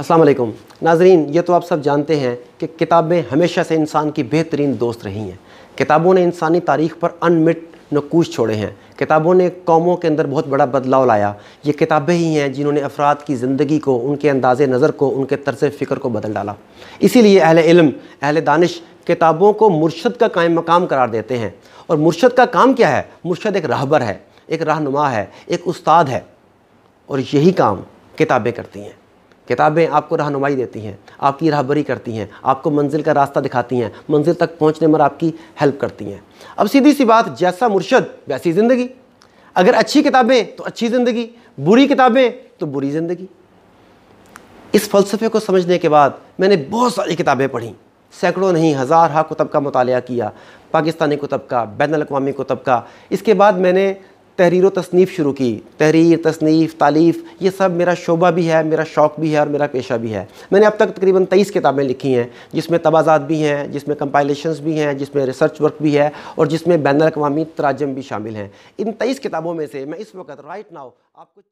السلام علیکم ناظرین یہ تو آپ سب جانتے ہیں کہ کتابیں ہمیشہ سے انسان کی بہترین دوست رہی ہیں کتابوں نے انسانی تاریخ پر ان مٹ نکوش چھوڑے ہیں کتابوں نے قوموں کے اندر بہت بڑا بدلاؤ لایا یہ کتابیں ہی ہیں جنہوں نے افراد کی زندگی کو ان کے انداز نظر کو ان کے طرز فکر کو بدل ڈالا اسی لیے اہل علم اہل دانش کتابوں کو مرشد کا قائم مقام قرار دیتے ہیں اور مرشد کا کام کیا ہے مرشد ایک رہبر ہے ایک رہنما ہے ایک استاد ہے اور یہی کام کتابیں کرتی ہیں کتابیں آپ کو رہنمائی دیتی ہیں آپ کی رہبری کرتی ہیں آپ کو منزل کا راستہ دکھاتی ہیں منزل تک پہنچنے میں آپ کی ہیلپ کرتی ہیں اب سیدھی سی بات جیسا مرشد ویسی زندگی اگر اچھی کتابیں تو اچھی زندگی بری کتابیں تو بری زندگی اس فلسفے کو سمجھنے کے بعد میں نے بہت ساری کتابیں پڑھیں سینکڑوں نہیں ہزار ہاں کتب کا مطالعہ کیا پاکستانی کتب کا بین الاقوامی کتب کا اس کے بعد میں نے تحریر و تصنیف شروع کی تحریر تصنیف تعلیف یہ سب میرا شعبہ بھی ہے میرا شوق بھی ہے اور میرا پیشہ بھی ہے میں نے اب تک تقریباً تیئیس کتابیں لکھی ہیں جس میں تبازات بھی ہیں جس میں کمپائلیشنز بھی ہیں جس میں ریسرچ ورک بھی ہے اور جس میں بین الاقوامی تراجم بھی شامل ہیں ان تیئیس کتابوں میں سے میں اس وقت رائٹ ناؤ آپ کچھ